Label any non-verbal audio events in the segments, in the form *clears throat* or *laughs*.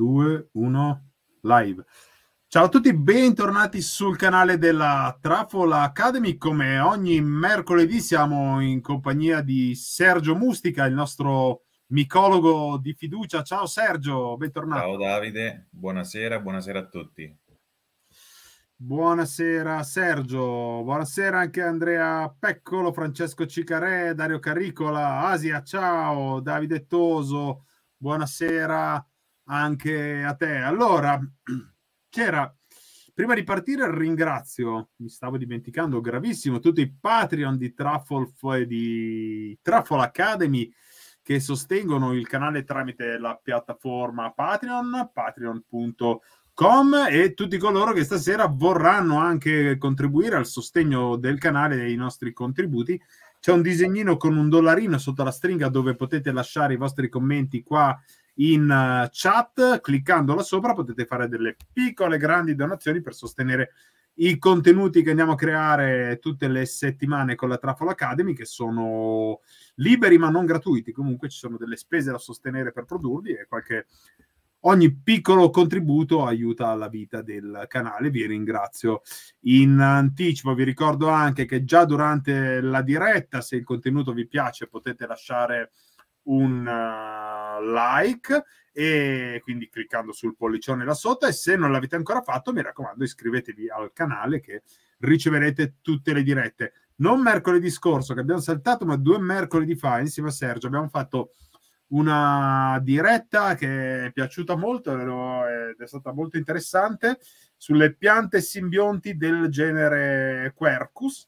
2, 1, live. Ciao a tutti, bentornati sul canale della Trafola Academy. Come ogni mercoledì siamo in compagnia di Sergio Mustica, il nostro micologo di fiducia. Ciao Sergio, bentornato. Ciao Davide, buonasera, buonasera a tutti. Buonasera Sergio, buonasera anche Andrea Peccolo, Francesco Cicarè, Dario Caricola, Asia, ciao Davide Toso, buonasera anche a te. Allora, *clears throat* c'era Prima di partire ringrazio, mi stavo dimenticando gravissimo, tutti i Patreon di Truffle, di Truffle Academy che sostengono il canale tramite la piattaforma Patreon, patreon.com e tutti coloro che stasera vorranno anche contribuire al sostegno del canale dei nostri contributi. C'è un disegnino con un dollarino sotto la stringa dove potete lasciare i vostri commenti qua in eh, chat. Cliccando là sopra potete fare delle piccole grandi donazioni per sostenere i contenuti che andiamo a creare tutte le settimane con la Trafala Academy, che sono liberi ma non gratuiti. Comunque ci sono delle spese da sostenere per produrli e qualche... Ogni piccolo contributo aiuta la vita del canale, vi ringrazio in anticipo. Vi ricordo anche che già durante la diretta, se il contenuto vi piace, potete lasciare un uh, like e quindi cliccando sul pollicione là sotto e se non l'avete ancora fatto mi raccomando iscrivetevi al canale che riceverete tutte le dirette non mercoledì scorso che abbiamo saltato ma due mercoledì fa insieme a Sergio abbiamo fatto una diretta che è piaciuta molto ed è stata molto interessante sulle piante simbionti del genere Quercus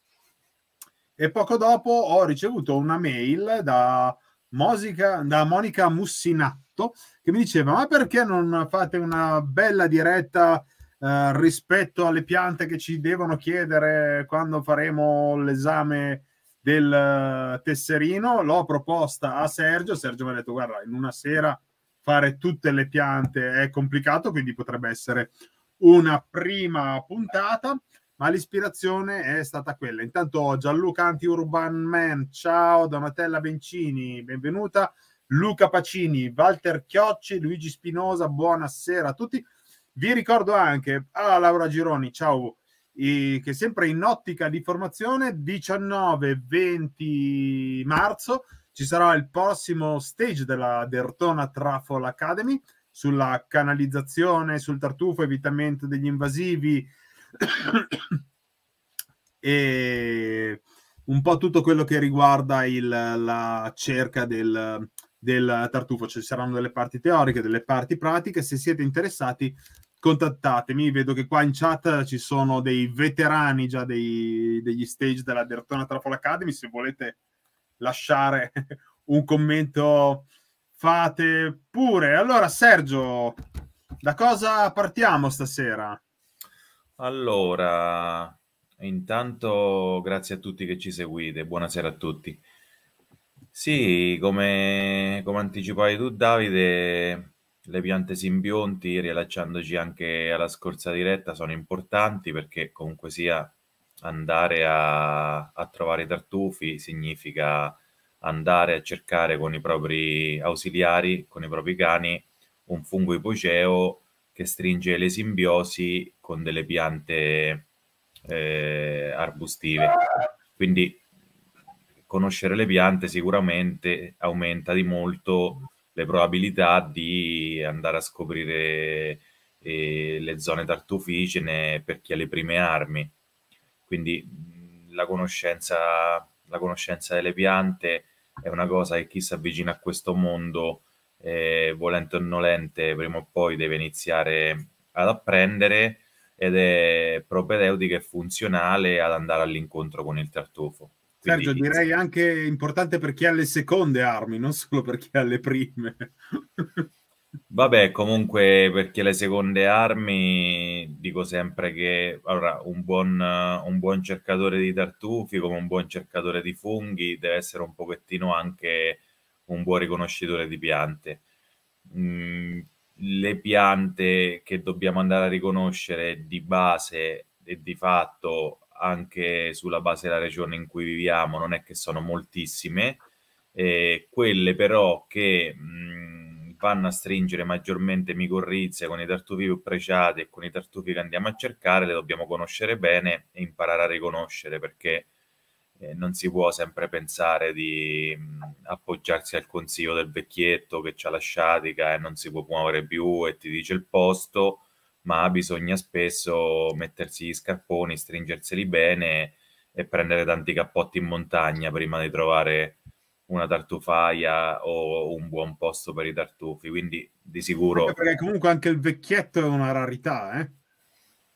e poco dopo ho ricevuto una mail da Mosica, da Monica Mussinatto che mi diceva ma perché non fate una bella diretta eh, rispetto alle piante che ci devono chiedere quando faremo l'esame del eh, tesserino l'ho proposta a Sergio Sergio mi ha detto guarda in una sera fare tutte le piante è complicato quindi potrebbe essere una prima puntata ma l'ispirazione è stata quella. Intanto Gianluca Anti Urban Man, ciao Donatella Bencini, benvenuta. Luca Pacini, Walter Chiocci, Luigi Spinosa, buonasera a tutti. Vi ricordo anche a Laura Gironi, ciao, eh, che sempre in ottica di formazione 19-20 marzo ci sarà il prossimo stage della Dertona Trafol Academy sulla canalizzazione, sul tartufo, evitamento degli invasivi, *coughs* e un po' tutto quello che riguarda il, la cerca del, del tartufo, ci cioè, saranno delle parti teoriche, delle parti pratiche, se siete interessati contattatemi, vedo che qua in chat ci sono dei veterani già dei, degli stage della Dertona Truffle Academy, se volete lasciare *laughs* un commento fate pure. Allora Sergio, da cosa partiamo stasera? Allora, intanto grazie a tutti che ci seguite, buonasera a tutti. Sì, come, come anticipavi tu Davide, le piante simbionti, rilacciandoci anche alla scorsa diretta, sono importanti perché comunque sia andare a, a trovare i tartufi significa andare a cercare con i propri ausiliari, con i propri cani, un fungo ipoceo che stringe le simbiosi con delle piante eh, arbustive. Quindi conoscere le piante sicuramente aumenta di molto le probabilità di andare a scoprire eh, le zone tartufigene per chi ha le prime armi. Quindi la conoscenza, la conoscenza delle piante è una cosa che chi si avvicina a questo mondo eh, volente o nolente, prima o poi deve iniziare ad apprendere ed è propedeutica e funzionale ad andare all'incontro con il tartufo. Quindi Sergio, direi anche importante per chi ha le seconde armi, non solo per chi ha le prime. *laughs* Vabbè, comunque per chi ha le seconde armi dico sempre che allora, un, buon, un, buon, cercatore di tartufi come un buon cercatore di funghi deve essere un pochettino anche un buon riconoscitore di piante. Mm, le piante che dobbiamo andare a riconoscere di base e di fatto anche sulla base della regione in cui viviamo non è che sono moltissime, eh, quelle però che mh, mm, vanno a stringere maggiormente micorrize con i tartufi più preciati e con i tartufi che andiamo a cercare le dobbiamo conoscere bene e imparare a riconoscere perché eh, non si può sempre pensare di mh, appoggiarsi al consiglio del vecchietto che ci ha lasciati e non si può muovere più e ti dice il posto, ma bisogna spesso mettersi gli scarponi, stringerseli bene e prendere tanti cappotti in montagna prima di trovare una tartufaia o un buon posto per i tartufi. Quindi di sicuro. Perché comunque anche il vecchietto è una rarità, eh?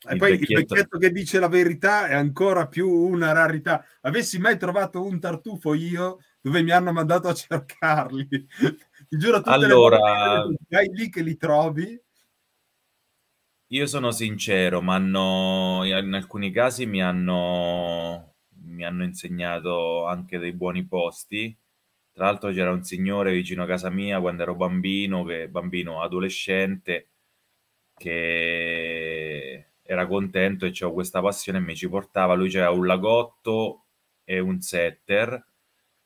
E poi il vecchietto che dice la verità è ancora più una rarità. Avessi mai trovato un tartufo io dove mi hanno mandato a cercarli. Ti giuro tutte allora, le vai lì che li trovi. Io sono sincero, ma in alcuni casi mi hanno, mi hanno insegnato anche dei buoni posti. Tra l'altro c'era un signore vicino a casa mia quando ero bambino, che, bambino adolescente, che era contento e avevo questa passione e mi ci portava. Lui c'era un lagotto e un setter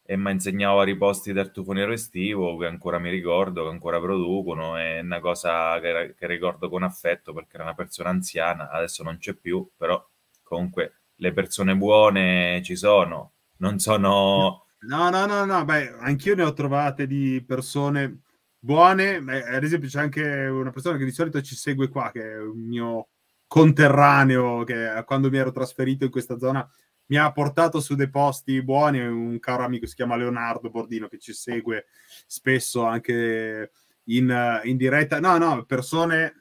e mi insegnava i posti tufo nero estivo che ancora mi ricordo, che ancora producono, è una cosa che, era, che ricordo con affetto perché era una persona anziana, adesso non c'è più, però comunque le persone buone ci sono, non sono... No, no, no, no, beh, anch'io ne ho trovate di persone buone, beh, ad esempio c'è anche una persona che di solito ci segue qua, che è un mio conterraneo che quando mi ero trasferito in questa zona mi ha portato su dei posti buoni un caro amico si chiama Leonardo Bordino che ci segue spesso anche in, in diretta no no persone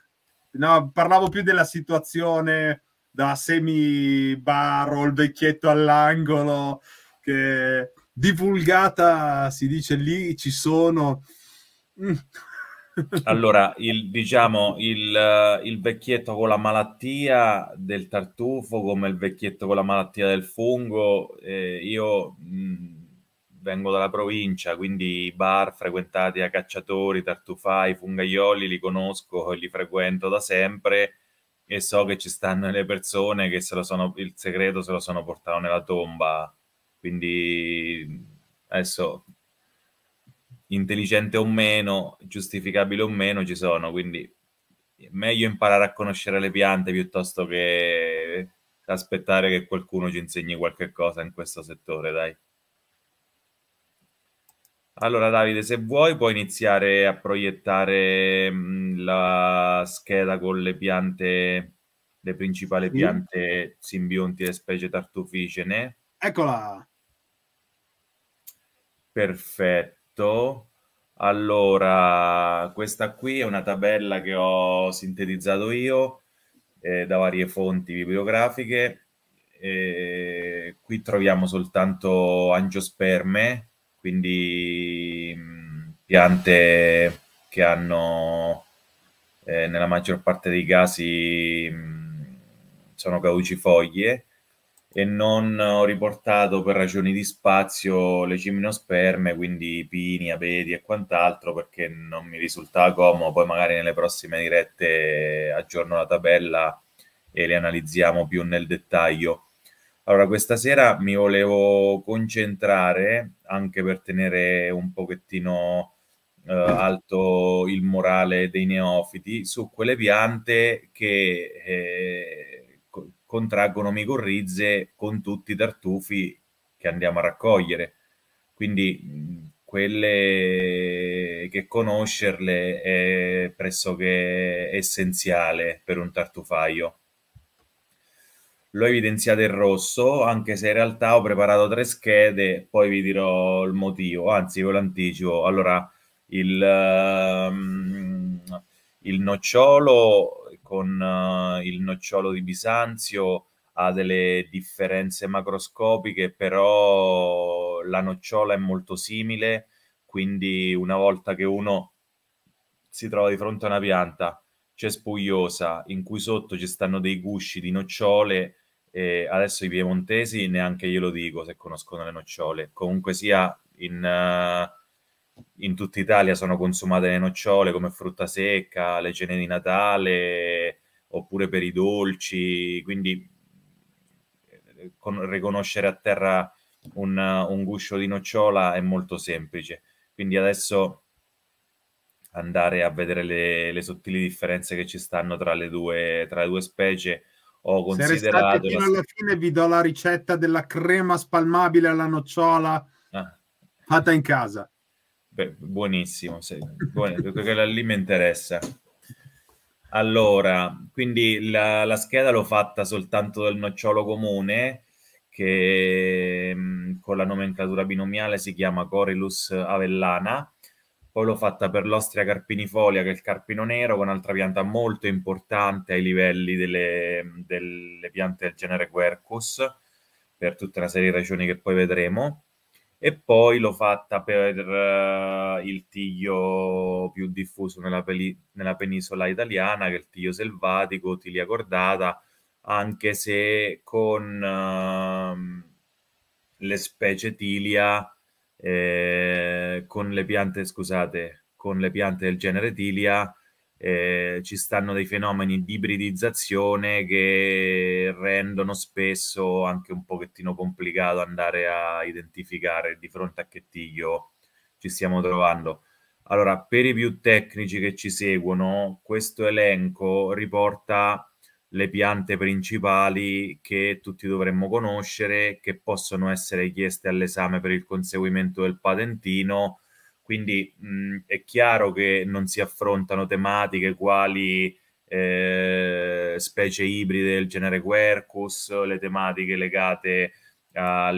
no, parlavo più della situazione da semi baro il vecchietto all'angolo che divulgata si dice lì ci sono mm allora, il, diciamo, il, eh, il, vecchietto con la malattia del tartufo come il vecchietto con la malattia del fungo, eh, io mh, vengo dalla provincia, quindi i bar frequentati da cacciatori, tartufai, fungaioli li conosco e li frequento da sempre e so che ci stanno le persone che se lo sono, il segreto se lo sono portato nella tomba, quindi adesso intelligente o meno, giustificabile o meno, ci sono, quindi è meglio imparare a conoscere le piante piuttosto che aspettare che qualcuno ci insegni qualche cosa in questo settore, dai. Allora Davide, se vuoi puoi iniziare a proiettare la scheda con le piante, le principali piante simbionti e specie tartuficene. Eccola! Perfetto fatto. Allora, questa qui è una tabella che ho sintetizzato io eh, da varie fonti bibliografiche. Eh, qui troviamo soltanto angiosperme, quindi mh, mm, piante che hanno eh, nella maggior parte dei casi mh, mm, sono caucifoglie e non ho riportato per ragioni di spazio le cimnosperme, quindi pini, abeti e quant'altro, perché non mi risultava comodo. Poi magari nelle prossime dirette aggiorno la tabella e le analizziamo più nel dettaglio. Allora, questa sera mi volevo concentrare anche per tenere un pochettino eh, alto il morale dei neofiti su quelle piante che eh, contraggono micorrize con tutti i tartufi che andiamo a raccogliere. Quindi quelle che conoscerle è pressoché essenziale per un tartufaio. L'ho evidenziato in rosso, anche se in realtà ho preparato tre schede, poi vi dirò il motivo, anzi ve lo anticipo. Allora, il, um, il nocciolo con uh, il nocciolo di Bisanzio ha delle differenze macroscopiche, però la nocciola è molto simile, quindi una volta che uno si trova di fronte a una pianta cespugliosa in cui sotto ci stanno dei gusci di nocciole, eh, adesso i piemontesi neanche glielo dico se conoscono le nocciole, comunque sia in... Uh, in tutta Italia sono consumate le nocciole come frutta secca, le cene di Natale, oppure per i dolci, quindi con, riconoscere a terra un, un, guscio di nocciola è molto semplice. Quindi adesso andare a vedere le, le sottili differenze che ci stanno tra le due, tra le due specie ho considerato... Se fino alla fine vi do la ricetta della crema spalmabile alla nocciola ah. fatta in casa. Beh, buonissimo, sì. Buonissimo, quella lì mi interessa. Allora, quindi la, la, scheda l'ho fatta soltanto del nocciolo comune che mm, con la nomenclatura binomiale si chiama Corilus avellana. Poi l'ho fatta per l'ostria carpinifolia, che è il carpino nero, che è un'altra pianta molto importante ai livelli delle, delle piante del genere Quercus, per tutta una serie di ragioni che poi vedremo e poi l'ho fatta per uh, il tiglio più diffuso nella, peli- nella, penisola italiana, che è il tiglio selvatico, tiglia cordata, anche se con uh, le specie tilia, eh, con le piante, scusate, con le piante del genere tilia, eh, ci stanno dei fenomeni di ibridizzazione che rendono spesso anche un pochettino complicato andare a identificare di fronte a che tiglio ci stiamo trovando. Allora, per i più tecnici che ci seguono, questo elenco riporta le piante principali che tutti dovremmo conoscere, che possono essere chieste all'esame per il conseguimento del patentino quindi mh, mm, è chiaro che non si affrontano tematiche quali eh, specie ibride del genere Quercus, le tematiche legate a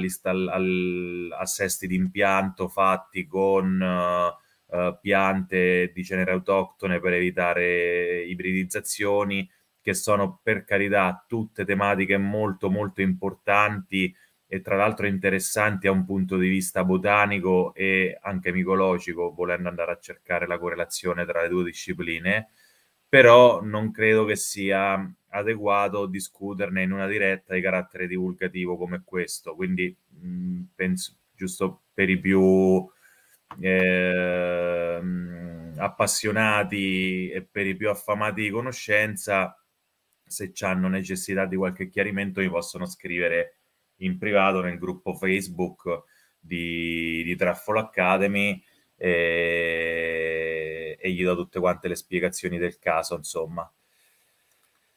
sesti di impianto fatti con uh, piante di genere autoctone per evitare ibridizzazioni, che sono per carità tutte tematiche molto molto importanti e tra l'altro interessanti a un punto di vista botanico e anche micologico, volendo andare a cercare la correlazione tra le due discipline, però non credo che sia adeguato discuterne in una diretta di carattere divulgativo come questo, quindi mh, mm, penso giusto per i più eh, appassionati e per i più affamati di conoscenza, se hanno necessità di qualche chiarimento mi possono scrivere in privato nel gruppo Facebook di, di Traffol Academy e, e gli do tutte quante le spiegazioni del caso, insomma.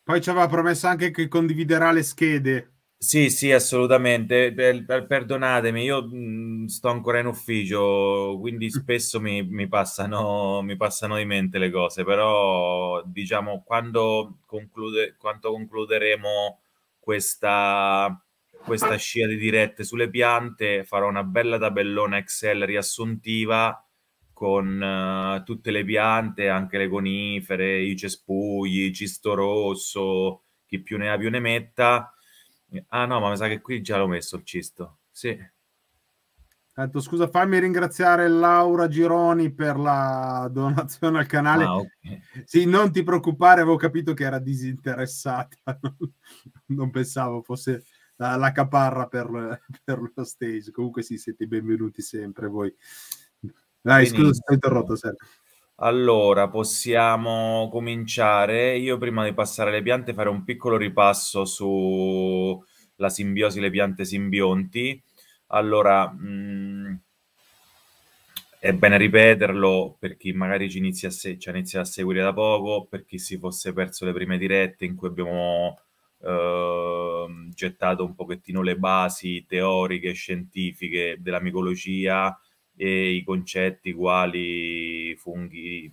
Poi ci aveva promesso anche che condividerà le schede. Sì, sì, assolutamente. Per, per, perdonatemi, io mh, mhmm, sto ancora in ufficio, quindi *laughs* spesso mi, mi, passano, mi, passano, di mente le cose, però diciamo quando, conclude, quando concluderemo questa, questa ah. scia di dirette sulle piante, farò una bella tabellona Excel riassuntiva con uh, tutte le piante, anche le conifere, i cespugli, il cisto rosso, chi più ne ha più ne metta. Ah no, ma mi sa che qui già l'ho messo il cisto. Sì. Tanto scusa, fammi ringraziare Laura Gironi per la donazione al canale. Ah, okay. Sì, non ti preoccupare, avevo capito che era disinteressata, *laughs* non pensavo fosse la, la caparra per, *laughs* per, lo stage. Comunque sì, siete benvenuti sempre voi. Dai, Benissimo. scusa, ho interrotto, Sergio. Allora, possiamo cominciare. Io prima di passare alle piante fare un piccolo ripasso sulla simbiosi, le piante simbionti. Allora, mh, mm, è bene ripeterlo per chi magari ci inizia a, se- cioè inizia a seguire da poco, per chi si fosse perso le prime dirette in cui abbiamo Ehm, gettato un pochettino le basi teoriche, scientifiche della micologia e i concetti quali funghi,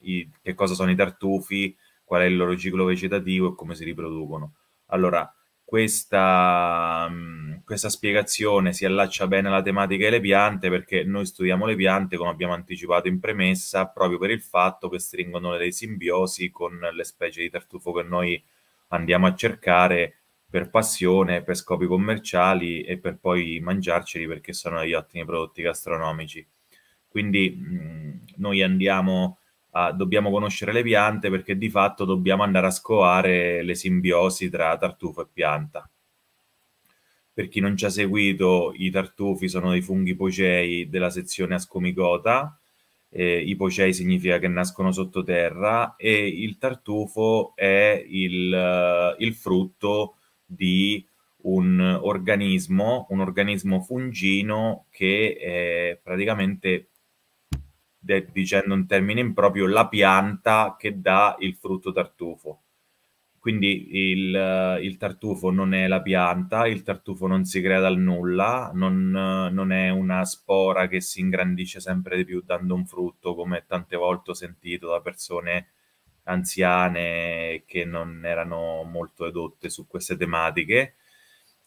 i, che cosa sono i tartufi, qual è il loro ciclo vegetativo e come si riproducono. Allora, questa, questa, spiegazione si allaccia bene alla tematica delle piante perché noi studiamo le piante, come abbiamo anticipato in premessa, proprio per il fatto che stringono le simbiosi con le specie di tartufo che noi andiamo a cercare per passione, per scopi commerciali e per poi mangiarceli perché sono degli ottimi prodotti gastronomici. Quindi mh, mm, noi andiamo a, dobbiamo conoscere le piante perché di fatto dobbiamo andare a scovare le simbiosi tra tartufo e pianta. Per chi non ci ha seguito, i tartufi sono dei funghi pocei della sezione ascomicota, eh, ipocei significa che nascono sottoterra e il tartufo è il, il frutto di un organismo, un organismo fungino che è praticamente, de- dicendo un termine improprio, la pianta che dà il frutto tartufo. Quindi il, eh, il, tartufo non è la pianta, il tartufo non si crea dal nulla, non, eh, non, è una spora che si ingrandisce sempre di più dando un frutto, come tante volte ho sentito da persone anziane che non erano molto edotte su queste tematiche.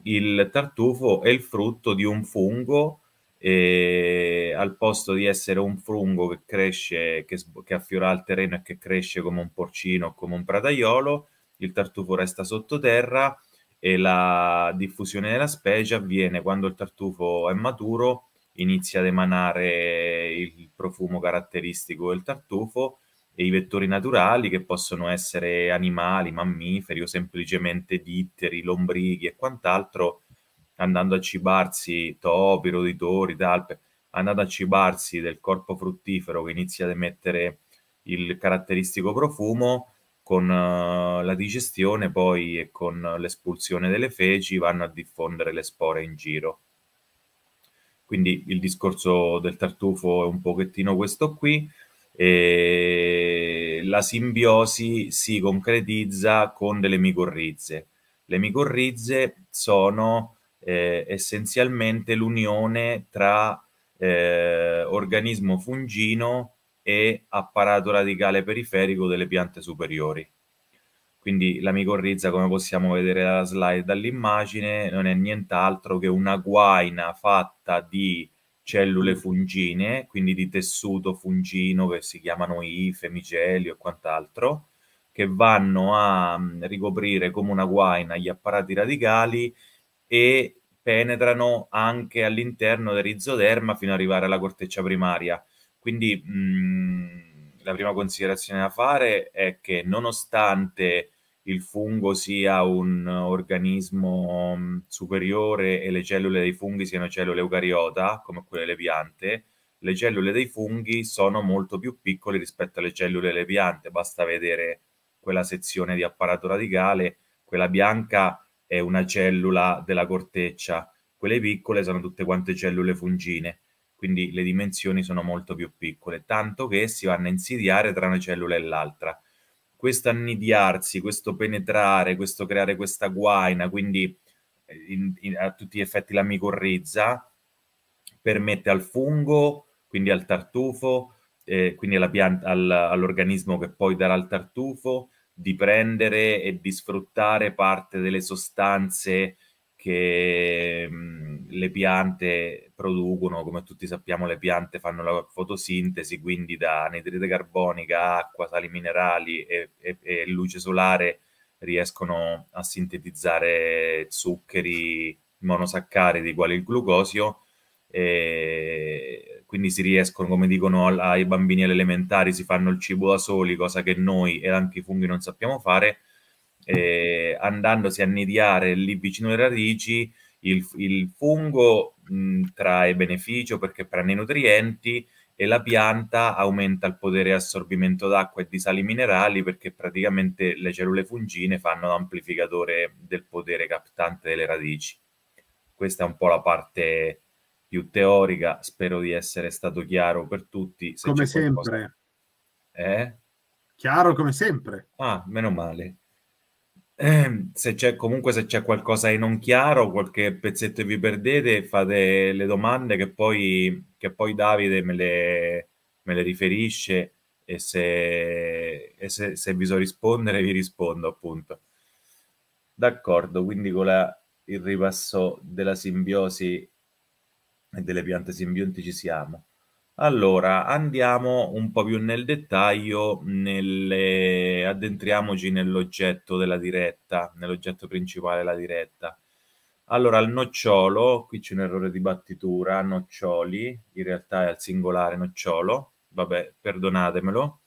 Il tartufo è il frutto di un fungo e al posto di essere un fungo che cresce, che, che affiora il terreno e che cresce come un porcino o come un prataiolo, il tartufo resta sottoterra e la diffusione della specie avviene quando il tartufo è maturo, inizia ad emanare il profumo caratteristico del tartufo e i vettori naturali che possono essere animali, mammiferi o semplicemente ditteri, lombrichi e quant'altro, andando a cibarsi topi, roditori, talpe, andando a cibarsi del corpo fruttifero che inizia ad emettere il caratteristico profumo con eh, la digestione poi e con l'espulsione delle feci vanno a diffondere le spore in giro. Quindi il discorso del tartufo è un pochettino questo qui. E la simbiosi si concretizza con delle micorrize. Le micorrize sono eh, essenzialmente l'unione tra eh, organismo fungino e apparato radicale periferico delle piante superiori. Quindi la micorrizza, come possiamo vedere dalla slide dall'immagine, non è nient'altro che una guaina fatta di cellule fungine, quindi di tessuto fungino che si chiamano ife, micelio e quant'altro, che vanno a mm, ricoprire come una guaina gli apparati radicali e penetrano anche all'interno del rizoderma fino ad arrivare alla corteccia primaria. Quindi mh, mm, la prima considerazione da fare è che nonostante il fungo sia un organismo mm, superiore e le cellule dei funghi siano cellule eucariota, come quelle delle piante, le cellule dei funghi sono molto più piccole rispetto alle cellule delle piante. Basta vedere quella sezione di apparato radicale, quella bianca è una cellula della corteccia, quelle piccole sono tutte quante cellule fungine quindi le dimensioni sono molto più piccole, tanto che si vanno a insidiare tra una cellula e l'altra. Questo annidiarsi, questo penetrare, questo creare questa guaina, quindi eh, in, in, a tutti gli effetti la micorrizza, permette al fungo, quindi al tartufo, eh, quindi alla pianta, al, all'organismo che poi darà il tartufo, di prendere e di sfruttare parte delle sostanze che mh, mm, le piante producono, come tutti sappiamo, le piante fanno la fotosintesi, quindi da anidride carbonica, acqua, sali minerali e, e, e luce solare riescono a sintetizzare zuccheri monosaccaridi quali il glucosio e quindi si riescono, come dicono ai bambini elementari, si fanno il cibo da soli, cosa che noi e anche i funghi non sappiamo fare, e andandosi a nidiare lì vicino alle radici, il, il fungo mh, trae beneficio perché prende nutrienti e la pianta aumenta il potere assorbimento d'acqua e di sali minerali perché praticamente le cellule fungine fanno l'amplificatore del potere captante delle radici. Questa è un po' la parte più teorica, spero di essere stato chiaro per tutti. Se come sempre. Eh? Chiaro come sempre. Ah, meno male eh, se c'è, comunque se c'è qualcosa di non chiaro, qualche pezzetto vi perdete, fate le domande che poi, che poi Davide me le, me le, riferisce e, se, e se, se, vi so rispondere vi rispondo appunto. D'accordo, quindi con la, il ripasso della simbiosi e delle piante simbionti ci siamo. Allora, andiamo un po' più nel dettaglio, nelle... addentriamoci nell'oggetto della diretta, nell'oggetto principale della diretta. Allora, il nocciolo, qui c'è un errore di battitura, noccioli, in realtà è al singolare nocciolo, vabbè, perdonatemelo.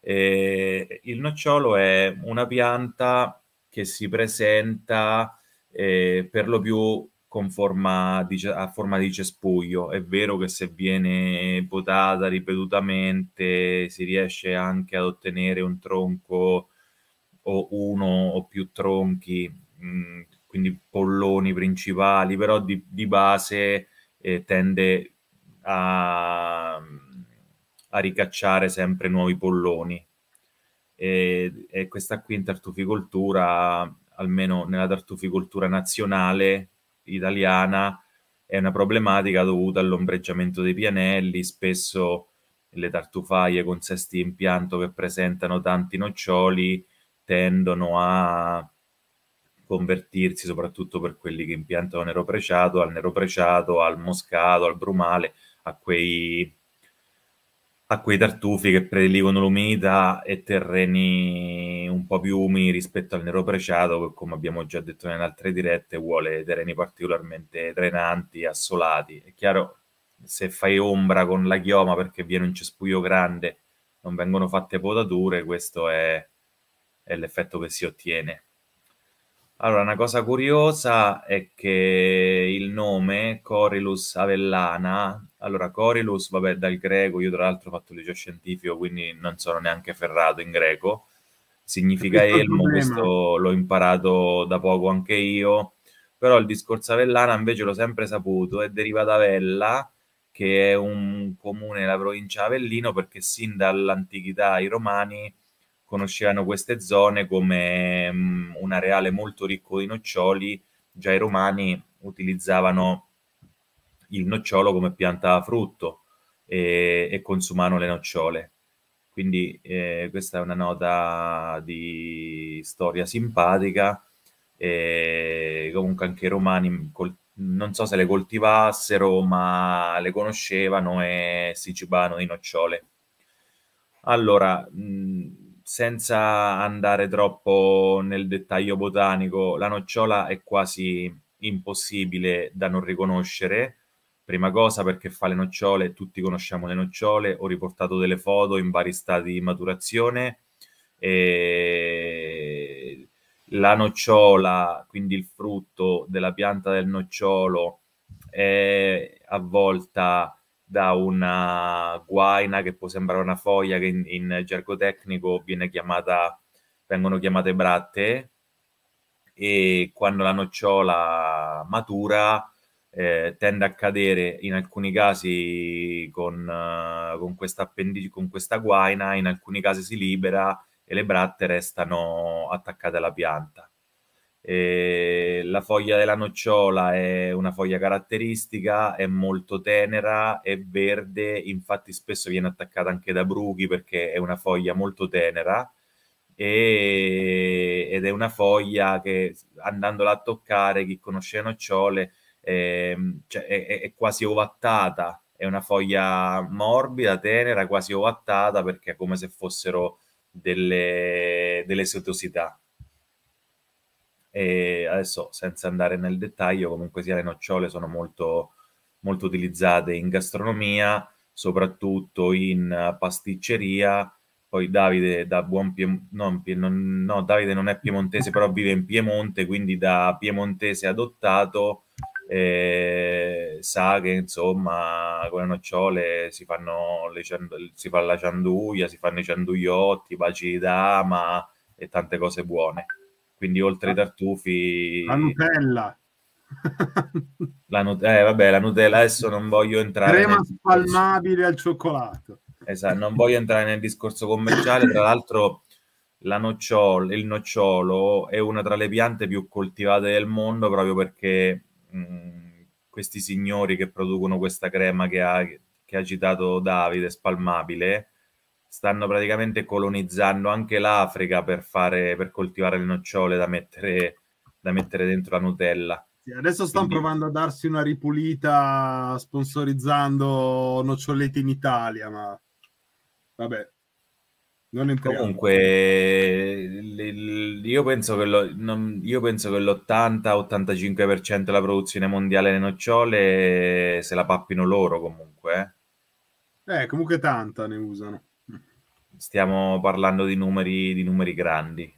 Eh, il nocciolo è una pianta che si presenta eh, per lo più con forma di, a forma di cespuglio. È vero che se viene potata ripetutamente si riesce anche ad ottenere un tronco o uno o più tronchi, mh, mm, quindi polloni principali, però di, di base eh, tende a, a, ricacciare sempre nuovi polloni. E, e questa qui in tartuficoltura, almeno nella tartuficoltura nazionale, italiana è una problematica dovuta all'ombreggiamento dei pianelli, spesso le tartufaie con sesti di impianto che presentano tanti noccioli tendono a convertirsi soprattutto per quelli che impiantano nero preciato, al nero preciato, al moscato, al brumale, a quei a quei tartufi che prediligono l'umidità e terreni un po' più umidi rispetto al nero preciato che come abbiamo già detto in altre dirette vuole terreni particolarmente drenanti e assolati. È chiaro, se fai ombra con la chioma perché viene un cespuglio grande, non vengono fatte potature, questo è, è l'effetto che si ottiene. Allora, una cosa curiosa è che il nome Corilus avellana, allora Corilus, vabbè, dal greco, io tra l'altro ho fatto liceo scientifico, quindi non sono neanche ferrato in greco, significa questo elmo, questo l'ho imparato da poco anche io, però il discorso avellana invece l'ho sempre saputo è deriva da Avella, che è un comune della provincia Avellino, perché sin dall'antichità i romani conoscevano queste zone come mh, mm, un areale molto ricco di noccioli, già i romani utilizzavano il nocciolo come pianta frutto e, e consumano le nocciole. Quindi eh, questa è una nota di storia simpatica. E comunque anche i romani col- non so se le coltivassero, ma le conoscevano e si cibavano di nocciole. Allora, mh, mm, senza andare troppo nel dettaglio botanico, la nocciola è quasi impossibile da non riconoscere. Prima cosa perché fa le nocciole, tutti conosciamo le nocciole, ho riportato delle foto in vari stati di maturazione. E la nocciola, quindi il frutto della pianta del nocciolo, è avvolta da una guaina che può sembrare una foglia che in, in gergo tecnico chiamata, vengono chiamate bratte e quando la nocciola matura eh, tende a cadere in alcuni casi con, uh, questa con questa guaina, in alcuni casi si libera e le bratte restano attaccate alla pianta. Eh, la foglia della nocciola è una foglia caratteristica, è molto tenera, è verde, infatti spesso viene attaccata anche da bruchi perché è una foglia molto tenera e, ed è una foglia che andandola a toccare, chi conosce le nocciole, ehm, cioè è, cioè, è, è quasi ovattata, è una foglia morbida, tenera, quasi ovattata perché è come se fossero delle, delle setosità e adesso senza andare nel dettaglio comunque sia le nocciole sono molto, molto utilizzate in gastronomia soprattutto in eh, pasticceria poi Davide da buon Piemonte non, non, no, Davide non è piemontese però vive in Piemonte quindi da piemontese adottato eh, sa che insomma con le nocciole si, fanno le si fa la cianduia si fanno i cianduiotti i baci di dama e tante cose buone quindi oltre ai tartufi... La Nutella! *laughs* la nut- eh, vabbè, la Nutella adesso non voglio entrare... Crema spalmabile al cioccolato. Esatto, non voglio entrare nel discorso commerciale, tra l'altro la nocciolo, il nocciolo è una tra le piante più coltivate del mondo proprio perché mh, mm, questi signori che producono questa crema che ha, che ha citato Davide, spalmabile, stanno praticamente colonizzando anche l'Africa per, fare, per coltivare le nocciole da mettere, da mettere dentro la Nutella. Sì, adesso stanno Quindi... provando a darsi una ripulita sponsorizzando nocciolette in Italia, ma vabbè. Non entriamo. Comunque, io penso che, lo, non, io penso che l'80-85% della produzione mondiale delle nocciole se la pappino loro comunque. eh, eh comunque tanta ne usano stiamo parlando di numeri, di numeri grandi.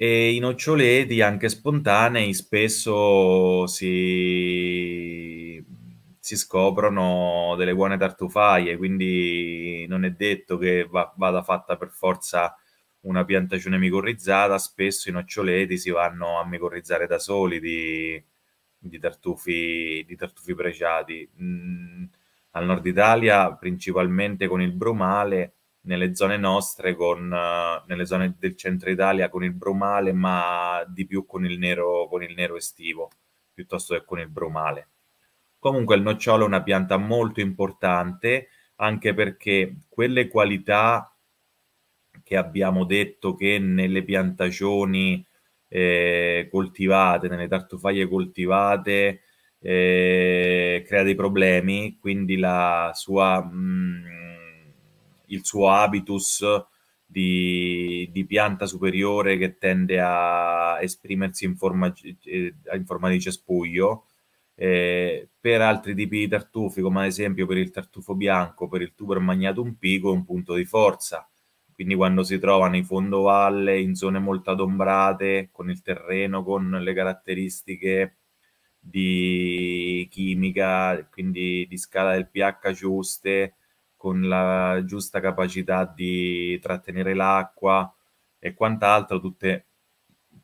E i noccioleti, anche spontanei, spesso si, si scoprono delle buone tartufaie, quindi non è detto che va, vada fatta per forza una piantagione micorrizzata, spesso i noccioleti si vanno a micorrizzare da soli di, di, tartufi, di tartufi, pregiati. Mm, al nord Italia, principalmente con il brumale, nelle zone nostre, con, eh, nelle zone del centro Italia con il brumale, ma di più con il nero, con il nero estivo piuttosto che con il brumale. Comunque il nocciolo è una pianta molto importante anche perché quelle qualità che abbiamo detto che nelle piantagioni eh, coltivate, nelle tartufaglie coltivate, eh, crea dei problemi, quindi la sua mh, mm, il suo habitus di, di, pianta superiore che tende a esprimersi in forma, eh, in forma di cespuglio. Eh, per altri tipi di tartufi, come ad esempio per il tartufo bianco, per il tuber magnatum pico, è un punto di forza. Quindi quando si trova nei fondovalle, in zone molto adombrate, con il terreno, con le caratteristiche di chimica, quindi di scala del pH giuste, con la giusta capacità di trattenere l'acqua e quant'altro, tutte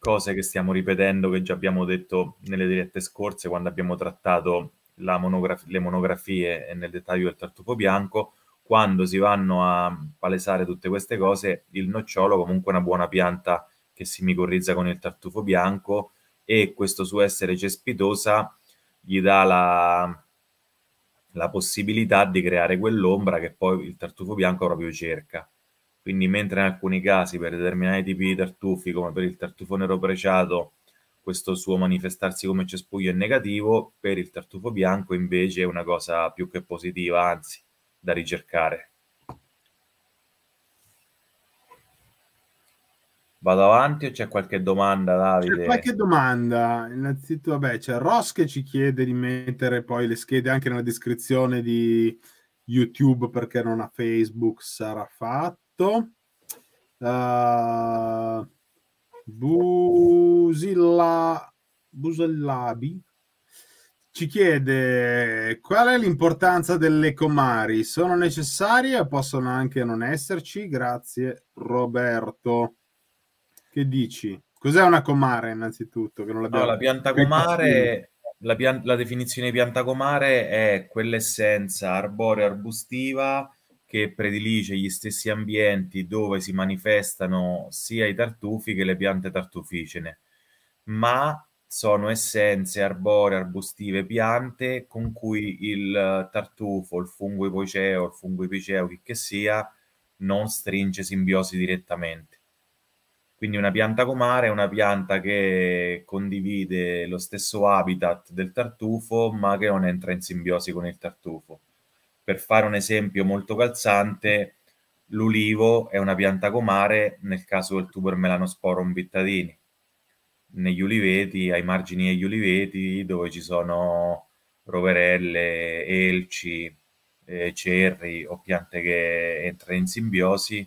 cose che stiamo ripetendo, che già abbiamo detto nelle dirette scorse quando abbiamo trattato monograf- le monografie e nel dettaglio del tartufo bianco, quando si vanno a palesare tutte queste cose, il nocciolo comunque è una buona pianta che si micorrizza con il tartufo bianco e questo suo essere cespitosa gli dà la, la possibilità di creare quell'ombra che poi il tartufo bianco proprio cerca. Quindi mentre in alcuni casi per determinati tipi di tartufi, come per il tartufo nero preciato, questo suo manifestarsi come cespuglio è negativo, per il tartufo bianco invece è una cosa più che positiva, anzi da ricercare. Vado avanti o c'è qualche domanda, Davide? C'è qualche domanda. Innanzitutto, vabbè, c'è Ross che ci chiede di mettere poi le schede anche nella descrizione di YouTube perché non ha Facebook, sarà fatto. Uh, Busilla, Busellabi ci chiede qual è l'importanza delle comari? Sono necessarie o possono anche non esserci? Grazie, Roberto. Che dici? Cos'è una comare innanzitutto? Che non l'abbiamo... No, la pianta comare, la, pian- la definizione di pianta comare è quell'essenza arborea arbustiva che predilige gli stessi ambienti dove si manifestano sia i tartufi che le piante tartuficene, ma sono essenze arboree, arbustive, piante con cui il tartufo, il fungo ipoceo, il fungo ipiceo, chi che sia, non stringe simbiosi direttamente quindi una pianta comare è una pianta che condivide lo stesso habitat del tartufo, ma che non entra in simbiosi con il tartufo. Per fare un esempio molto calzante, l'ulivo è una pianta comare nel caso del tuber melanosporum vittadini. Negli uliveti, ai margini degli uliveti, dove ci sono roverelle, elci, eh, cerri o piante che entrano in simbiosi,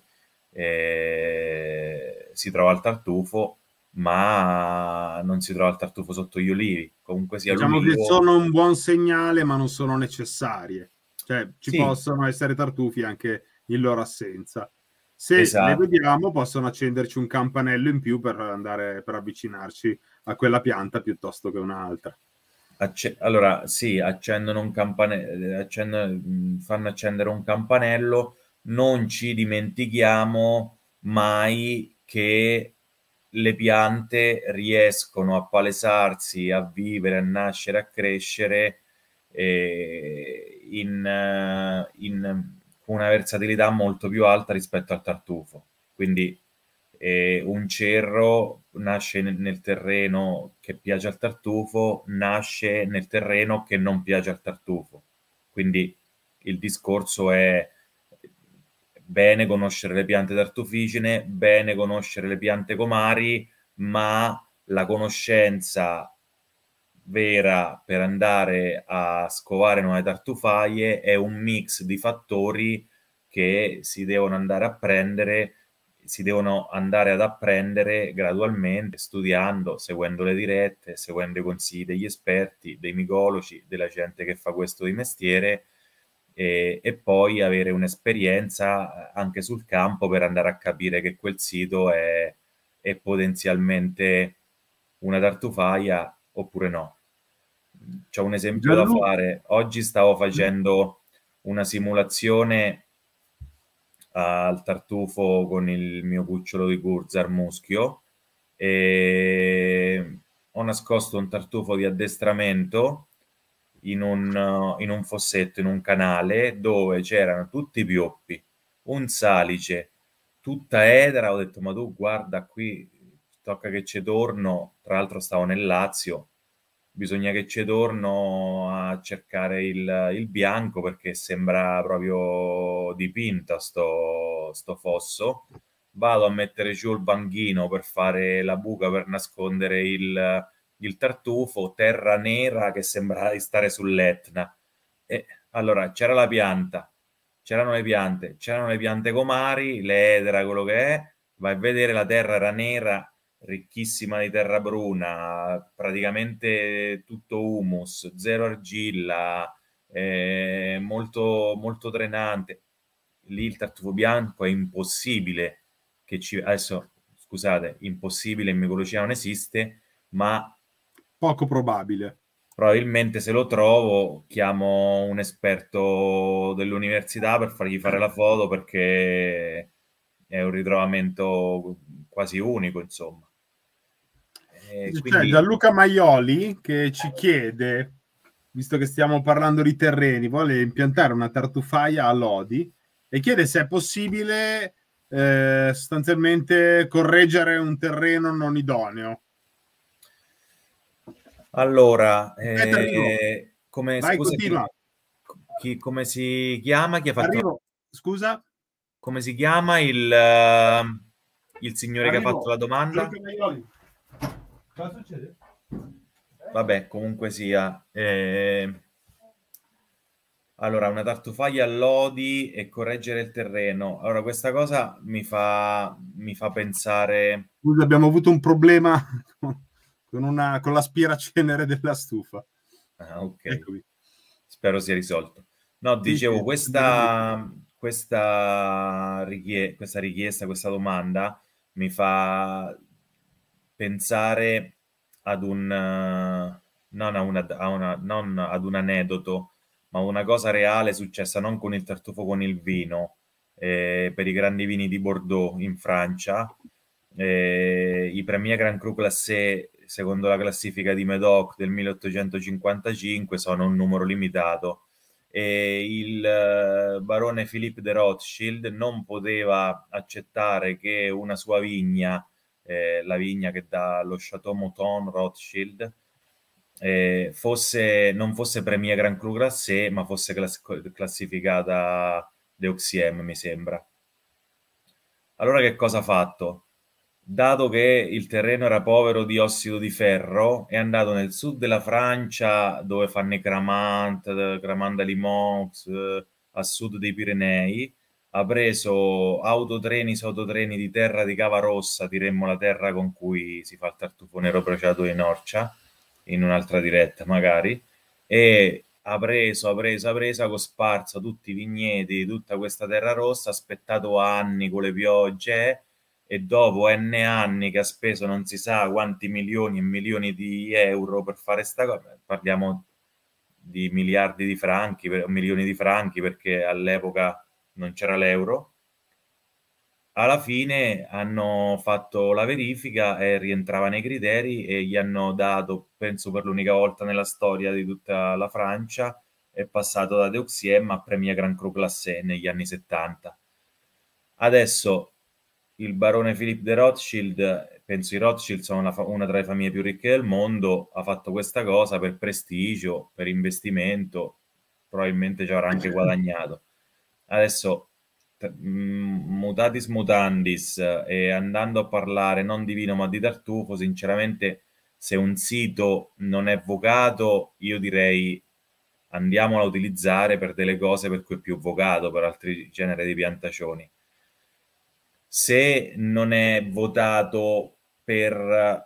eh, si trova il tartufo, ma non si trova il tartufo sotto gli olivi. Comunque sia diciamo che sono un buon segnale, ma non sono necessarie. Cioè, ci sì. possono essere tartufi anche in loro assenza. Se esatto. le vediamo, possono accenderci un campanello in più per andare per avvicinarci a quella pianta piuttosto che un'altra. Acce- allora, sì, accendono un campanello, accend- fanno accendere un campanello. Non ci dimentichiamo mai che le piante riescono a palesarsi, a vivere, a nascere, a crescere eh, in, in, una versatilità molto più alta rispetto al tartufo. Quindi eh, un cerro nasce nel, nel terreno che piace al tartufo, nasce nel terreno che non piace al tartufo. Quindi il discorso è bene conoscere le piante tartufigine, bene conoscere le piante comari, ma la conoscenza vera per andare a scovare nuove tartufaie è un mix di fattori che si devono andare a prendere, si devono andare ad apprendere gradualmente, studiando, seguendo le dirette, seguendo i consigli degli esperti, dei micologi, della gente che fa questo di mestiere e, e poi avere un'esperienza eh, anche sul campo per andare a capire che quel sito è, è potenzialmente una tartufaia oppure no. C'è un esempio da fare. Oggi stavo facendo una simulazione al tartufo con il mio cucciolo di Gurzar Muschio e ho nascosto un tartufo di addestramento in un, eh, in un fossetto, in un canale dove c'erano tutti i pioppi, un salice, tutta edera. Ho detto, ma tu guarda qui, tocca che ci torno. Tra l'altro stavo nel Lazio, bisogna che ci torno a cercare il, il bianco perché sembra proprio dipinta sto, sto fosso. Vado a mettere giù il banchino per fare la buca per nascondere il, il tartufo, terra nera che sembrava di stare sull'Etna. E allora c'era la pianta, c'erano le piante, c'erano le piante comari, l'edera, quello che è, vai a vedere la terra era nera, ricchissima di terra bruna, praticamente tutto humus, zero argilla, eh, molto, molto drenante. Lì il tartufo bianco è impossibile che ci... Adesso, scusate, impossibile in micologia non esiste, ma poco probabile. Probabilmente se lo trovo chiamo un esperto dell'università per fargli fare la foto perché è un ritrovamento quasi unico, insomma. E eh, C'è quindi... Gianluca Maioli che ci chiede, visto che stiamo parlando di terreni, vuole impiantare una tartufaia a Lodi e chiede se è possibile eh, sostanzialmente correggere un terreno non idoneo. Allora, eh, eh, come, Vai, scusa, chi, chi, come si chiama? Chi ha fatto... Scusa? Come si chiama il, uh, il signore Arrivo. che ha fatto la domanda? Cosa succede? Vabbè, comunque sia. Eh... Allora, una tartufaglia a lodi e correggere il terreno. Allora, questa cosa mi fa, mi fa pensare... Scusa, abbiamo avuto un problema *laughs* con, una, con l'aspiracenere della stufa. Ah, ok. Eccomi. Spero sia risolto. No, dicevo, questa, questa, richie- questa richiesta, questa domanda mi fa pensare ad un, non, a una, a una, non ad un aneddoto, ma una cosa reale successa non con il tartufo, con il vino, eh, per i grandi vini di Bordeaux in Francia. Eh, I Premier Grand Cru Classé secondo la classifica di Medoc del 1855, sono un numero limitato. E il eh, barone Philippe de Rothschild non poteva accettare che una sua vigna, eh, la vigna che dà lo Chateau Mouton Rothschild, eh, fosse, non fosse premia Grand Cru Grassé, ma fosse class- classificata Deux mi sembra. Allora che cosa ha fatto? dato che il terreno era povero di ossido di ferro, è andato nel sud della Francia, dove fanno i Cramant, Cramanda Limons, eh, a sud dei Pirenei, ha preso autotreni sottotreni di terra di Cava Rossa, diremmo la terra con cui si fa il tartufo nero prociato in Orcia, in un'altra diretta magari, e ha preso, ha preso, ha preso, ha cosparso tutti i vigneti, tutta questa terra rossa, ha aspettato anni con le piogge, e dopo N anni che ha speso non si sa quanti milioni e milioni di euro per fare sta cosa, parliamo di miliardi di franchi, milioni di franchi perché all'epoca non c'era l'euro, alla fine hanno fatto la verifica e rientrava nei criteri e gli hanno dato, penso per l'unica volta nella storia di tutta la Francia, è passato da Deuxième a Premier Grand Cru Classé negli anni 70. Adesso il barone Philip de Rothschild, penso i Rothschild sono una, una, tra le famiglie più ricche del mondo, ha fatto questa cosa per prestigio, per investimento, probabilmente ci avrà anche guadagnato. Adesso, mm, mutatis mutandis, eh, e andando a parlare non di vino ma di tartufo, sinceramente se un sito non è vocato, io direi andiamolo a utilizzare per delle cose per cui è più vocato, per altri generi di piantacioni se non è votato per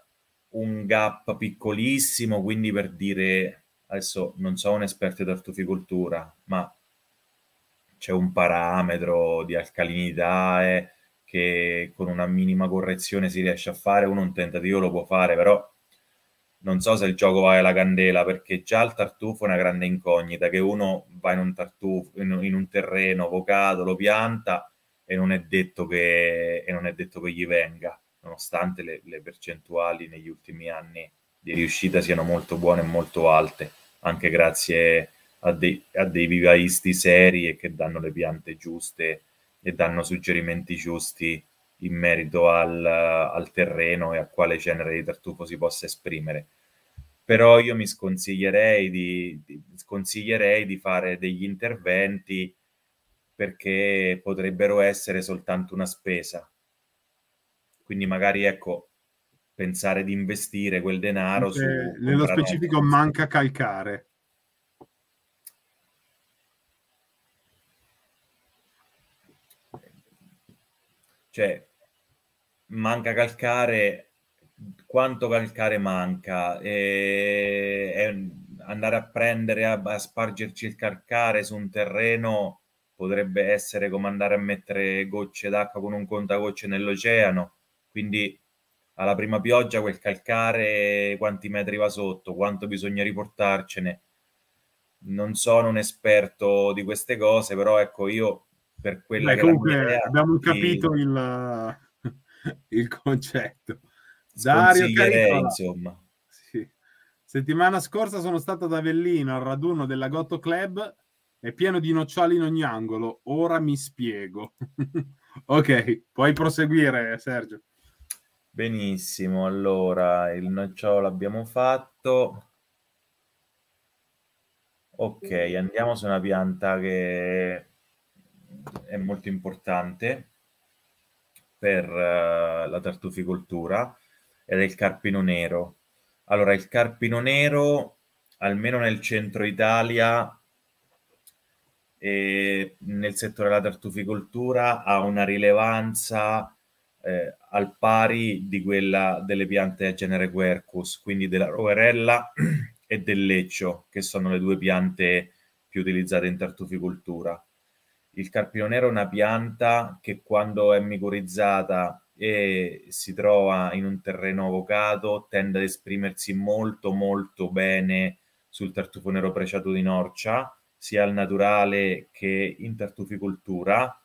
un gap piccolissimo, quindi per dire, adesso non sono un esperto di artuficoltura, ma c'è un parametro di alcalinità eh, che con una minima correzione si riesce a fare, uno un tentativo lo può fare, però non so se il gioco va alla candela perché già il tartufo è una grande incognita che uno va in un tartufo in, un terreno vocato lo pianta e non è detto che, non è detto che gli venga, nonostante le, le, percentuali negli ultimi anni di riuscita siano molto buone e molto alte, anche grazie a, dei, a dei vivaisti seri e che danno le piante giuste e danno suggerimenti giusti in merito al, al terreno e a quale genere di tartufo si possa esprimere però io mi sconsiglierei di, di, sconsiglierei di fare degli interventi perché potrebbero essere soltanto una spesa. Quindi magari ecco, pensare di investire quel denaro eh, su... Nello specifico Netflix. manca calcare. Cioè, manca calcare, quanto calcare manca? E, andare a prendere, a, a spargerci il calcare su un terreno potrebbe essere come andare a mettere gocce d'acqua con un contagocce nell'oceano, quindi alla prima pioggia quel calcare quanti metri va sotto, quanto bisogna riportarcene. Non sono un esperto di queste cose, però ecco io per quella Beh, che comunque idea, abbiamo capito il, *laughs* il, concetto. Dario Caricola. insomma. Sì. Settimana scorsa sono stato ad Avellino al raduno della Gotto Club è pieno di noccioli in ogni angolo. Ora mi spiego. *laughs* ok, puoi proseguire, Sergio. Benissimo, allora il nocciolo l'abbiamo fatto. Ok, andiamo su una pianta che è molto importante per uh, la tartuficoltura ed è il carpino nero. Allora, il carpino nero, almeno nel centro Italia, eh, nel settore della tartuficoltura ha una rilevanza eh, al pari di quella delle piante a genere Quercus, quindi della roverella *clears throat* e del leccio, che sono le due piante più utilizzate in tartuficoltura. Il carpino nero è una pianta che quando è micorizzata e si trova in un terreno avvocato tende ad esprimersi molto molto bene sul tartufo nero preciato di Norcia sia il naturale che in tartuficoltura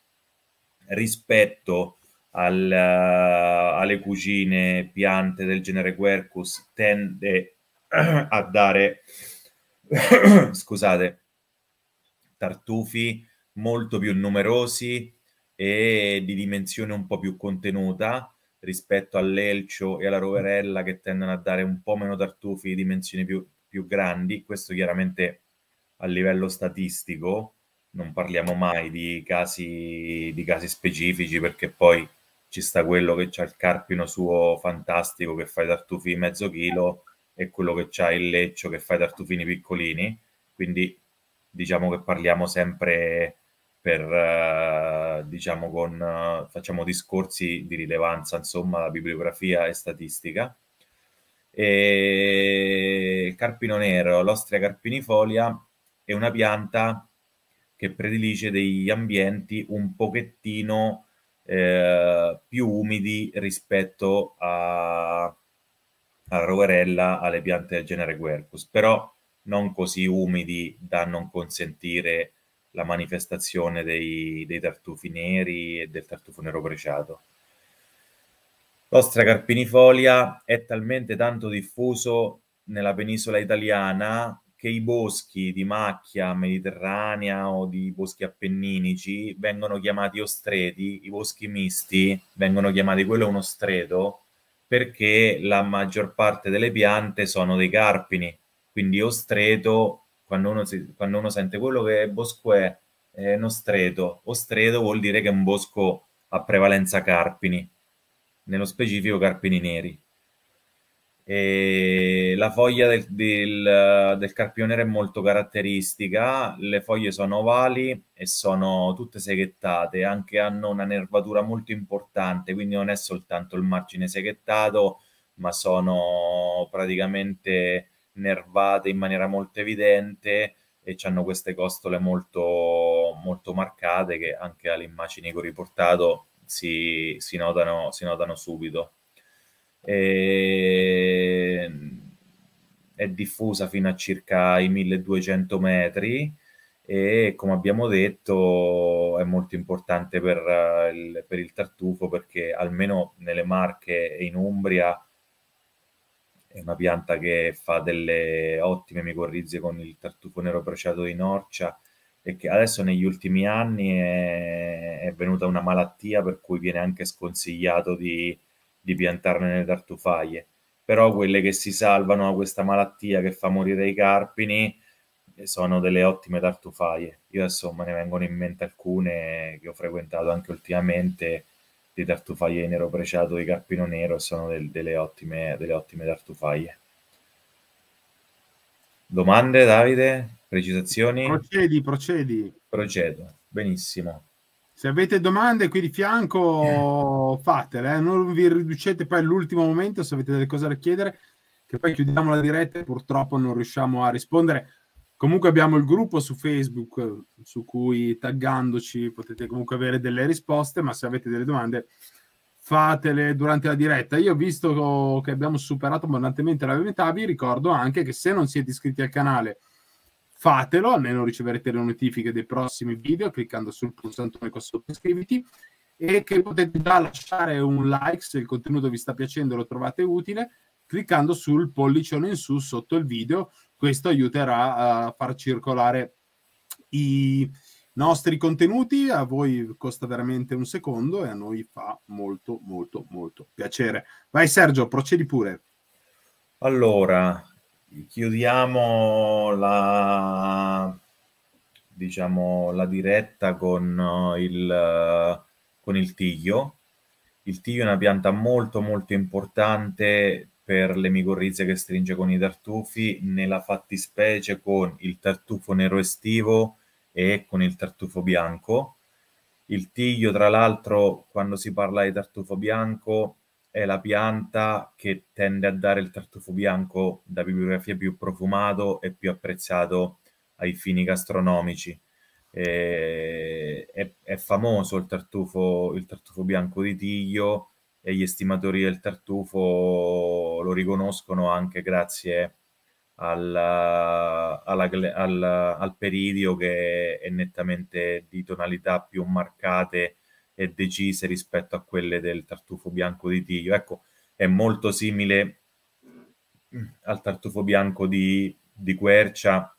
rispetto al, uh, alle cucine piante del genere Quercus tende a dare *coughs* scusate tartufi molto più numerosi e di dimensione un po' più contenuta rispetto all'elcio e alla roverella che tendono a dare un po' meno tartufi di dimensioni più, più grandi questo chiaramente a livello statistico, non parliamo mai di casi, di casi specifici perché poi ci sta quello che ha il carpino suo fantastico che fa i tartufini mezzo chilo e quello che ha il leccio che fa i tartufini piccolini, quindi diciamo che parliamo sempre per, eh, diciamo, con, eh, facciamo discorsi di rilevanza, insomma, bibliografia e statistica. E il carpino nero, l'ostria carpinifolia, è una pianta che predilige degli ambienti un pochettino eh, più umidi rispetto a, a roverella, alle piante del genere Quercus, però non così umidi da non consentire la manifestazione dei, dei tartufi neri e del tartufo nero preciato. L'ostra carpinifolia è talmente tanto diffuso nella penisola italiana che i boschi di macchia mediterranea o di boschi appenninici vengono chiamati ostreti, i boschi misti vengono chiamati quello uno streto perché la maggior parte delle piante sono dei carpini, quindi ostreto, quando uno, si, quando uno sente quello che è bosco è, è uno streto, ostreto vuol dire che è un bosco a prevalenza carpini, nello specifico carpini neri. E la foglia del, del, del, carpionere è molto caratteristica, le foglie sono ovali e sono tutte seghettate, anche hanno una nervatura molto importante, quindi non è soltanto il margine seghettato, ma sono praticamente nervate in maniera molto evidente e hanno queste costole molto, molto marcate che anche alle immagini che ho riportato si, si, notano, si notano subito e è diffusa fino a circa i 1200 metri e come abbiamo detto è molto importante per eh, il, per il tartufo perché almeno nelle Marche e in Umbria è una pianta che fa delle ottime micorrizie con il tartufo nero preciato di Norcia e che adesso negli ultimi anni è, è venuta una malattia per cui viene anche sconsigliato di, di piantarne le tartufaie, però quelle che si salvano da questa malattia che fa morire i carpini eh, sono delle ottime tartufaie. Io adesso me ne vengono in mente alcune che ho frequentato anche ultimamente di tartufaie nero preciato di carpino nero sono del, delle, ottime, delle ottime tartufaie. Domande Davide? Precisazioni? Procedi, procedi. Procedo, benissimo. Se avete domande qui di fianco, eh. fatele, eh? non vi riducete poi all'ultimo momento se avete delle cose da chiedere, che poi chiudiamo la diretta e purtroppo non riusciamo a rispondere. Comunque abbiamo il gruppo su Facebook su cui taggandoci potete comunque avere delle risposte, ma se avete delle domande fatele durante la diretta. Io visto che abbiamo superato abbondantemente la metà, vi ricordo anche che se non siete iscritti al canale fatelo, almeno riceverete le notifiche dei prossimi video cliccando sul pulsante qua sotto iscriviti e che potete già lasciare un like se il contenuto vi sta piacendo e lo trovate utile cliccando sul pollicione in su sotto il video. Questo aiuterà a far circolare i nostri contenuti, a voi costa veramente un secondo e a noi fa molto molto molto piacere. Vai Sergio, procedi pure. Allora, chiudiamo la, diciamo, la diretta con eh, il, eh, con il tiglio. Il tiglio è una pianta molto molto importante per le migorrizie che stringe con i tartufi, nella fattispecie con il tartufo nero estivo e con il tartufo bianco. Il tiglio, tra l'altro, quando si parla di tartufo bianco, è la pianta che tende a dare il tartufo bianco da bibliografia più profumato e più apprezzato ai fini gastronomici. Eh, è, è, famoso il tartufo, il tartufo bianco di Tiglio e gli estimatori del tartufo lo riconoscono anche grazie al, alla, al, al peridio che è nettamente di tonalità più marcate e decise rispetto a quelle del tartufo bianco di Tiglio. Ecco, è molto simile mm, al tartufo bianco di, di Quercia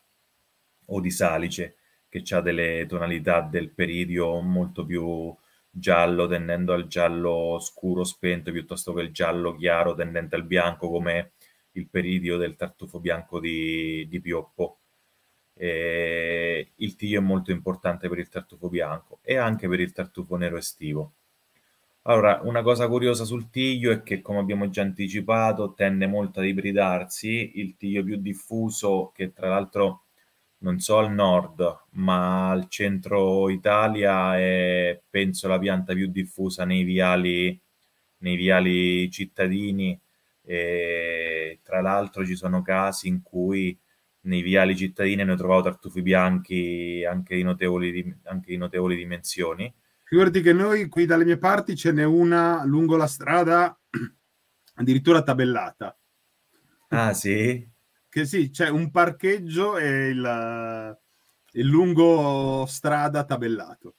o di Salice, che ha delle tonalità del peridio molto più giallo tendendo al giallo scuro spento piuttosto che il giallo chiaro tendente al bianco come il peridio del tartufo bianco di, di Pioppo eh, il tiglio è molto importante per il tartufo bianco e anche per il tartufo nero estivo. Allora, una cosa curiosa sul tiglio è che, come abbiamo già anticipato, tende molto ad ibridarsi. Il tiglio più diffuso, che tra l'altro non so al nord, ma al centro Italia è penso la pianta più diffusa nei viali, nei viali cittadini. E, tra l'altro ci sono casi in cui nei viali cittadini hanno trovato tartufi bianchi anche di notevoli, anche di notevoli dimensioni. Ricordi che noi qui dalle mie parti ce n'è una lungo la strada addirittura tabellata. Ah sì? Che sì, c'è un parcheggio e il, il lungo strada tabellato.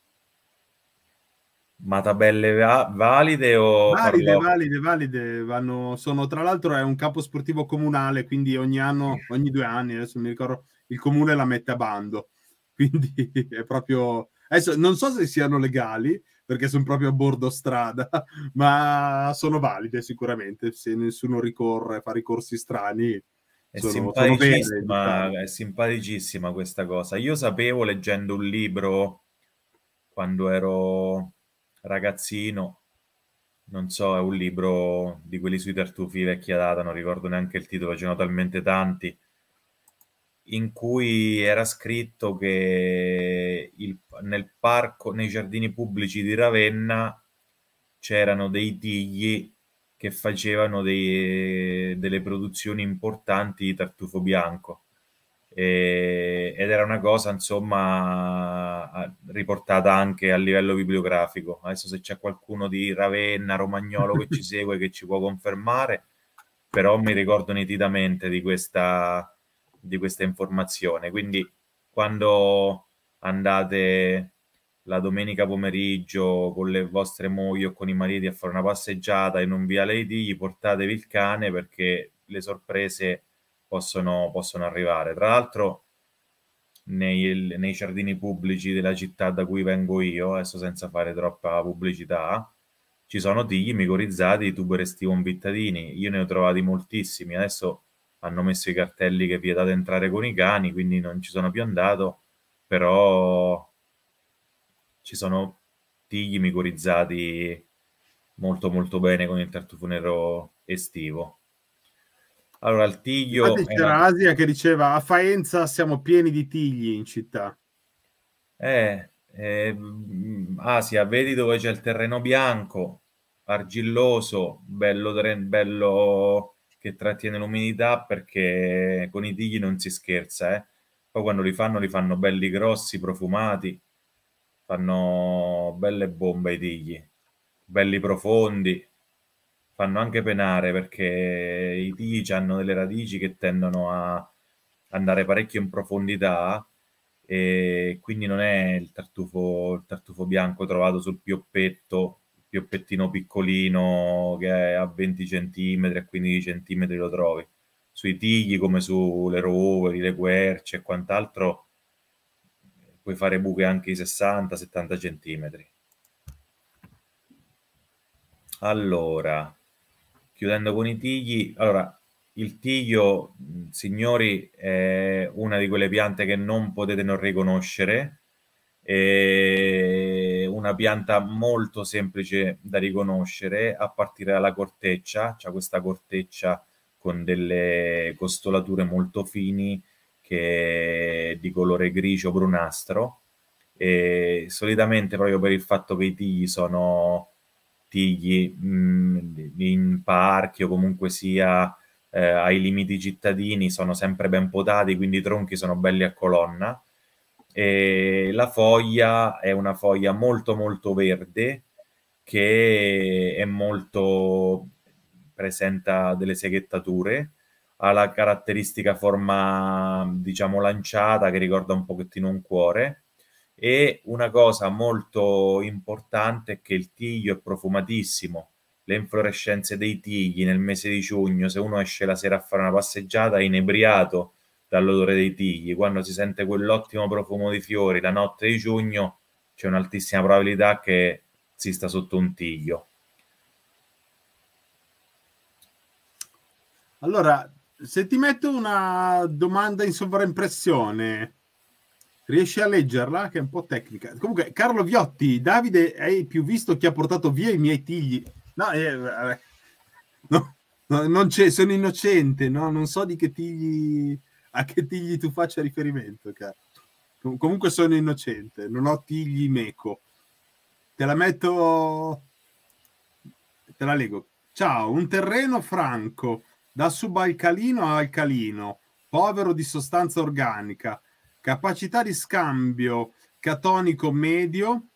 Ma tabelle va- valide o... Valide, parlo... valide, valide. Vanno, sono, tra l'altro è un capo sportivo comunale, quindi ogni anno, ogni due anni, adesso mi ricordo, il comune la mette a bando. *laughs* Quindi è proprio... Adesso non so se siano legali, perché sono proprio a bordo strada, *laughs* ma sono valide sicuramente, se nessuno ricorre, fa ricorsi strani. È, sono, simpaticissima, sono diciamo. belle, è simpaticissima questa cosa. Io sapevo leggendo un libro quando ero ragazzino, non so, è un libro di quelli sui tartufi vecchia data, non ricordo neanche il titolo, ce ne sono talmente tanti, in cui era scritto che il, nel parco, nei giardini pubblici di Ravenna c'erano dei tigli che facevano dei, delle produzioni importanti di tartufo bianco ed era una cosa insomma riportata anche a livello bibliografico. Adesso se c'è qualcuno di Ravenna, Romagnolo che ci *laughs* segue, che ci può confermare, però mi ricordo nitidamente di questa, di questa informazione. Quindi quando andate la domenica pomeriggio con le vostre mogli o con i mariti a fare una passeggiata in un viale di portatevi il cane perché le sorprese possono, possono arrivare. Tra l'altro, nei, nei, giardini pubblici della città da cui vengo io, adesso senza fare troppa pubblicità, ci sono tigli micorizzati di tuberesti convittadini. Io ne ho trovati moltissimi. Adesso hanno messo i cartelli che vietate entrare con i cani, quindi non ci sono più andato, però ci sono tigli micorizzati molto molto bene con il tartufo nero estivo. Allora, il Tiglio... Infatti c'era era... Asia che diceva a Faenza siamo pieni di tigli in città. Eh, eh, mm, Asia, vedi dove c'è il terreno bianco, argilloso, bello, bello che trattiene l'umidità perché con i tigli non si scherza, eh. Poi quando li fanno, li fanno belli grossi, profumati, fanno belle bombe i tigli, belli profondi, fanno anche penare perché i tigi hanno delle radici che tendono a andare parecchio in profondità e quindi non è il tartufo, il tartufo bianco trovato sul pioppetto, il pioppettino piccolino che è a 20 cm, a 15 cm lo trovi. Sui tigli come sulle roveri, le querce e quant'altro puoi fare buche anche di 60-70 cm. Allora, chiudendo con i tigli, allora il tiglio, mm, signori, è una di quelle piante che non potete non riconoscere, è una pianta molto semplice da riconoscere a partire dalla corteccia, c'è questa corteccia con delle costolature molto fini che è di colore grigio brunastro e solitamente proprio per il fatto che i tigli sono tigli mh, mm, in parchi o comunque sia eh, ai limiti cittadini sono sempre ben potati, quindi i tronchi sono belli a colonna. E la foglia è una foglia molto molto verde che è molto presenta delle seghettature, ha la caratteristica forma diciamo lanciata che ricorda un pochettino un cuore e una cosa molto importante è che il tiglio è profumatissimo. Le inflorescenze dei tigli nel mese di giugno, se uno esce la sera a fare una passeggiata, è inebriato dall'odore dei tigli. Quando si sente quell'ottimo profumo di fiori la notte di giugno, c'è un'altissima probabilità che si sta sotto un tiglio. Allora, se ti metto una domanda in sovraimpressione, riesci a leggerla, che è un po' tecnica. Comunque, Carlo Viotti, Davide hai più visto chi ha portato via i miei tigli. No, eh, no, no sono innocente, no? non so di che tigli, a che tigli tu faccia riferimento, Carlo. Com- comunque sono innocente, non ho tigli meco. Te la metto, te la leggo. Ciao, un terreno franco, da subalcalino a alcalino, povero di sostanza organica, capacità di scambio catonico medio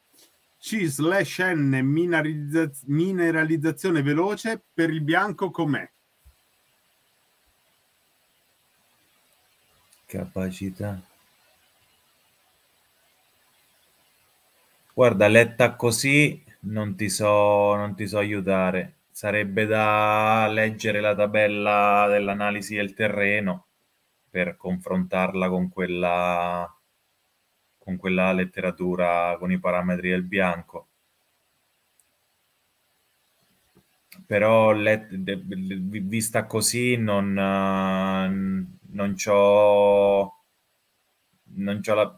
C slash N mineralizza- mineralizzazione veloce per il bianco com'è? Capacità. Guarda, letta così non ti so, non ti so aiutare. Sarebbe da leggere la tabella dell'analisi del terreno per confrontarla con quella, con quella letteratura con i parametri del bianco. Però let, de, de, vista così non, non ho non ho la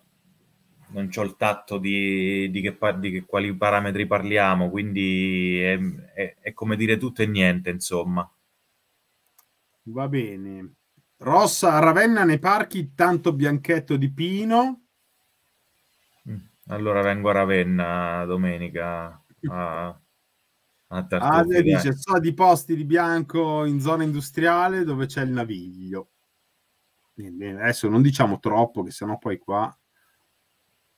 non ho il tatto di, di, che, di che, quali parametri parliamo, quindi è, è, è, come dire tutto e niente, insomma. Va bene. Rossa Ravenna nei parchi, tanto bianchetto di pino. Mm, allora vengo a Ravenna domenica a, a Tartuffi. Ah, dice, so di posti di bianco in zona industriale dove c'è il naviglio. Adesso non diciamo troppo, che sennò poi qua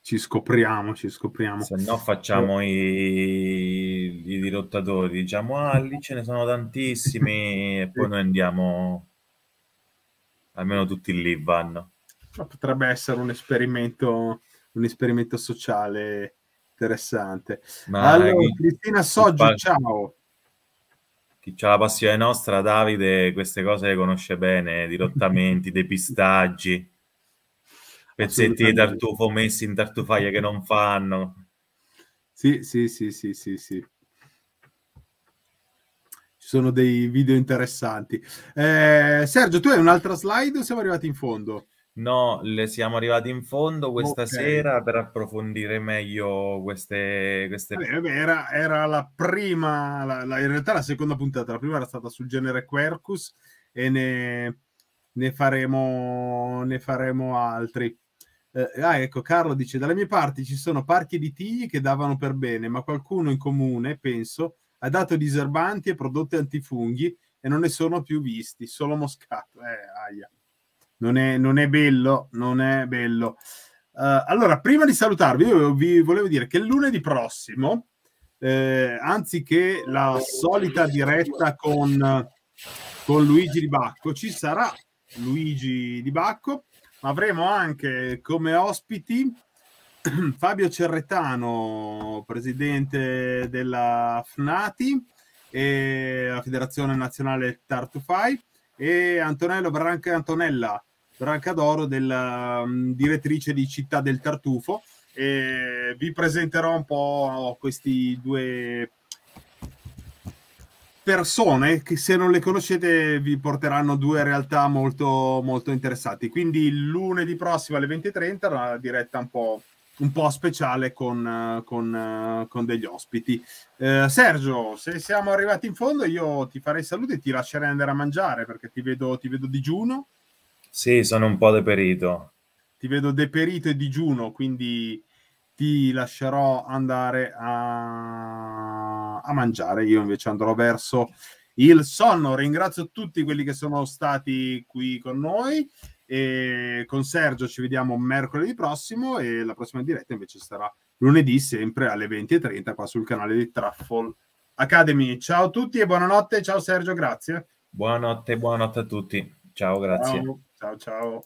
ci scopriamo, ci scopriamo. Se no facciamo eh. i, i dirottatori, diciamo, ah, lì ce ne sono tantissimi e poi noi andiamo almeno tutti lì vanno. Ma potrebbe essere un esperimento, un esperimento sociale interessante. Ma allora, chi... Cristina Soggio, chi... ciao. Chi ha la passione nostra, Davide, queste cose le conosce bene, dirottamenti, depistaggi, *laughs* pezzetti di tartufo messi in tartufaglia che non fanno. Sì, sì, sì, sì, sì, sì ci sono dei video interessanti. Eh, Sergio, tu hai un'altra slide o siamo arrivati in fondo? No, le siamo arrivati in fondo questa okay. sera per approfondire meglio queste... queste... Vabbè, eh era, era, la prima, la, la, in realtà la seconda puntata, la prima era stata sul genere Quercus e ne, ne, faremo, ne faremo altri. Eh, ah, ecco, Carlo dice, dalle mie parti ci sono parchi di tigli che davano per bene, ma qualcuno in comune, penso, ha dato diserbanti e prodotti antifunghi e non ne sono più visti, solo moscato. Eh, aia. Non è, non è bello, non è bello. Uh, allora, prima di salutarvi, io vi volevo dire che lunedì prossimo, eh, anziché la solita diretta con, con Luigi Di Bacco, ci sarà Luigi Di Bacco, ma avremo anche come ospiti *clears throat* Fabio Cerretano, presidente della FNATI e la Federazione Nazionale Tartufai e Antonello Branca, Antonella Brancadoro, della, um, direttrice di Città del Tartufo. E vi presenterò un po' questi due persone che se non le conoscete vi porteranno due realtà molto, molto interessanti. Quindi lunedì prossimo alle 20.30 una diretta un po' un po' speciale con, con, con degli ospiti. Eh, Sergio, se siamo arrivati in fondo, io ti farei saluti e ti lascerei andare a mangiare perché ti vedo, ti vedo digiuno. Sì, sono un po' deperito. Ti vedo deperito e digiuno, quindi ti lascerò andare a, a mangiare. Io invece andrò verso il sonno. Ringrazio tutti quelli che sono stati qui con noi. E con Sergio ci vediamo mercoledì prossimo e la prossima diretta invece sarà lunedì sempre alle 20.30 qua sul canale di Truffle Academy. Ciao a tutti e buonanotte. Ciao Sergio, grazie. Buonanotte, buonanotte a tutti. Ciao, grazie. Ciao, ciao. ciao.